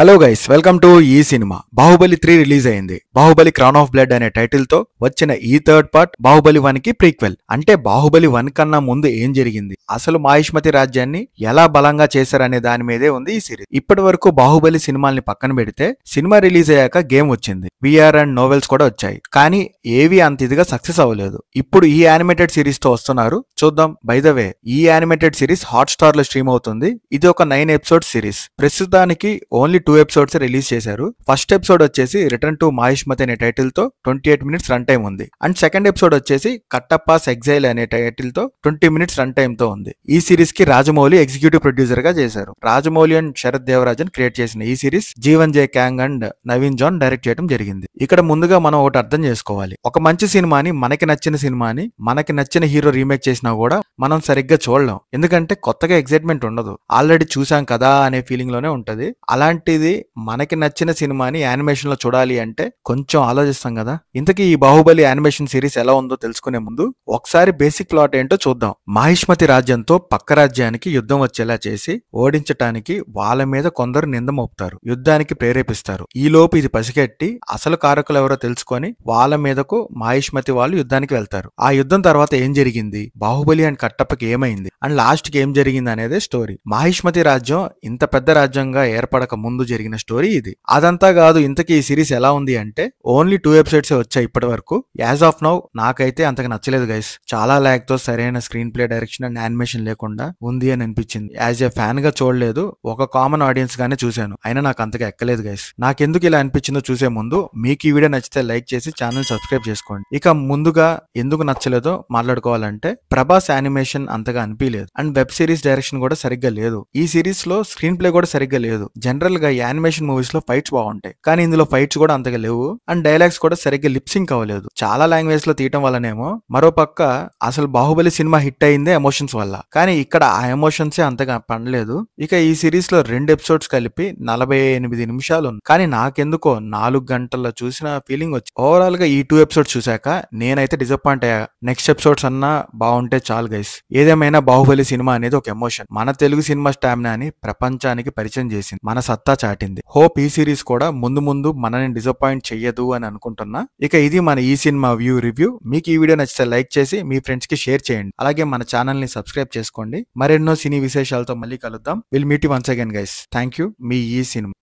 hello guys welcome to ఈ cinema Baahubali three release అయింది Baahubali crown of blood అనే title తో వచ్చిన ఈ థర్డ్ పార్ట్ బాహుబలి వన్ కి ప్రీక్వెల్ అంటే బాహుబలి వన్ కన్నా ముందు ఏం జరిగింది అసలు మాహిష్మతి రాజ్యాన్ని ఎలా బలంగా చేశారనే దాని మీదే ఉంది ఈ సిరీస్ ఇప్పటి వరకు బాహుబలి సినిమాల్ని పక్కన పెడితే సినిమా రిలీజ్ అయ్యాక గేమ్ వచ్చింది విఆర్ అండ్ నోవెల్స్ కూడా వచ్చాయి కానీ ఏవి అంత ఇదిగా సక్సెస్ అవ్వలేదు ఇప్పుడు ఈ యానిమేటెడ్ సిరీస్ తో వస్తున్నారు చూద్దాం బై ద వే ఈ యానిమేటెడ్ సిరీస్ హాట్ స్టార్ లో స్ట్రీమ్ అవుతుంది ఇది ఒక నైన్ ఎపిసోడ్ సిరీస్ ప్రస్తుతానికి ఓన్లీ టూ ఎపిసోడ్స్ రిలీజ్ చేశారు ఫస్ట్ ఎపిసోడ్ వచ్చేసి రిటర్న్ టు మహేష్మతి అనే టైటిల్ తో twenty eight minutes run time ఉంది అండ్ సెకండ్ ఎపిసోడ్ వచ్చేసి కట్టపాస్ ఎగ్జైల్ అనే టైటిల్ తో ట్వంటీ మినిట్స్ రన్ టైమ్ తో ఉంది ఈ సిరీస్ కి రాజమౌళి ఎగ్జిక్యూటివ్ ప్రొడ్యూసర్ గా చేశారు రాజమౌళి అండ్ శరత్ దేవరాజన్ క్రియేట్ చేసిన ఈ series Jeevan J Kang and Naveen John direct చేయడం జరిగింది ఇక్కడ ముందుగా మనం ఒకటి అర్థం చేసుకోవాలి ఒక మంచి సినిమాని మనకి నచ్చిన సినిమాని మనకి నచ్చిన హీరో రీమేక్ చేసినా కూడా మనం సరిగ్గా చూడలేం ఎందుకంటే కొత్తగా ఎక్సైట్మెంట్ ఉండదు ఆల్రెడీ చూసాం కదా అనే ఫీలింగ్ లోనే ఉంటది అలాంటి ఇది మనకి నచ్చిన సినిమాని లో చూడాలి అంటే కొంచెం ఆలోచిస్తాం కదా ఇంతకీ ఈ బాహుబలి యానిమేషన్ సిరీస్ ఎలా ఉందో తెలుసుకునే ముందు ఒకసారి బేసిక్ ప్లాట్ ఏంటో చూద్దాం మాహిష్మతి రాజ్యంతో పక్క రాజ్యానికి యుద్ధం వచ్చేలా చేసి ఓడించటానికి వాళ్ళ మీద కొందరు నింద మోపుతారు యుద్ధానికి ప్రేరేపిస్తారు ఈలోపు ఇది పసిగట్టి అసలు కారకులు ఎవరో తెలుసుకొని వాళ్ళ మీదకు మహిష్మతి వాళ్ళు యుద్ధానికి వెళ్తారు ఆ యుద్ధం తర్వాత ఏం జరిగింది బాహుబలి అండ్ కట్టప్పకి ఏమైంది అండ్ కి ఏం జరిగింది అనేది స్టోరీ మహిష్మతి రాజ్యం ఇంత పెద్ద రాజ్యంగా ఏర్పడక ముందు ముందు జరిగిన స్టోరీ ఇది అదంతా కాదు ఇంతకీ ఈ సిరీస్ ఎలా ఉంది అంటే ఓన్లీ టూ ఎపిసోడ్స్ వచ్చాయి ఇప్పటి వరకు యాజ్ ఆఫ్ నౌ నాకైతే అంతగా నచ్చలేదు గైస్ చాలా ల్యాగ్ తో సరైన screenplay direction and animation లేకుండా ఉంది అని అనిపించింది యాజ్ ఏ ఫ్యాన్ గా చూడలేదు ఒక కామన్ ఆడియన్స్ గానే చూశాను అయినా నాకు అంతగా ఎక్కలేదు గైస్ నాకెందుకు ఇలా అనిపించిందో చూసే ముందు మీకు ఈ వీడియో నచ్చితే లైక్ చేసి ఛానల్ సబ్స్క్రైబ్ చేసుకోండి ఇక ముందుగా ఎందుకు నచ్చలేదో మాట్లాడుకోవాలంటే ప్రభాస్ యానిమేషన్ అంతగా అనిపించలేదు అండ్ వెబ్ సిరీస్ డైరెక్షన్ కూడా సరిగ్గా లేదు ఈ సిరీస్ లో స్క్రీన్ ప్లే కూడా సరిగ్గా లేదు జనరల్ గా ఈ యానిమేషన్ మూవీస్ లో ఫైట్స్ బాగుంటాయి కానీ ఇందులో ఫైట్స్ కూడా అంతగా లేవు అండ్ డైలాగ్స్ కూడా సరిగ్గా లిప్సింగ్ అవ్వలేదు చాలా లాంగ్వేజ్ లో తీయటం వల్లనేమో మరో పక్క అసలు బాహుబలి సినిమా హిట్ అయిందే ఎమోషన్స్ వల్ల కానీ ఇక్కడ ఆ ఎమోషన్స్ అంతగా పడలేదు ఇక ఈ సిరీస్ లో రెండు ఎపిసోడ్స్ కలిపి నలభై ఎనిమిది నిమిషాలు కానీ నాకెందుకో నాలుగు గంటల్లో చూసిన ఫీలింగ్ వచ్చి ఓవరాల్ గా ఈ టూ ఎపిసోడ్స్ చూశాక నేనైతే డిసప్పాయింట్ అయ్యా నెక్స్ట్ ఎపిసోడ్స్ అన్నా బాగుంటే చాలు గైస్ ఏదేమైనా బాహుబలి సినిమా అనేది ఒక ఎమోషన్ మన తెలుగు సినిమా స్టామినా అని ప్రపంచానికి పరిచయం చేసింది మన సత్తా చాటింది హోప్ ఈ సిరీస్ కూడా ముందు ముందు మనని డిసప్పాయింట్ చెయ్యదు అని అనుకుంటున్నా ఇక ఇది మన ఈ సినిమా వ్యూ రివ్యూ మీకు ఈ వీడియో నచ్చితే లైక్ చేసి మీ ఫ్రెండ్స్ కి షేర్ చేయండి అలాగే మన ఛానల్ ని సబ్స్క్రైబ్ చేసుకోండి మరెన్నో సినీ విశేషాలతో మళ్ళీ కలుద్దాం will meet once again guys thank you మీ ఈ సినిమా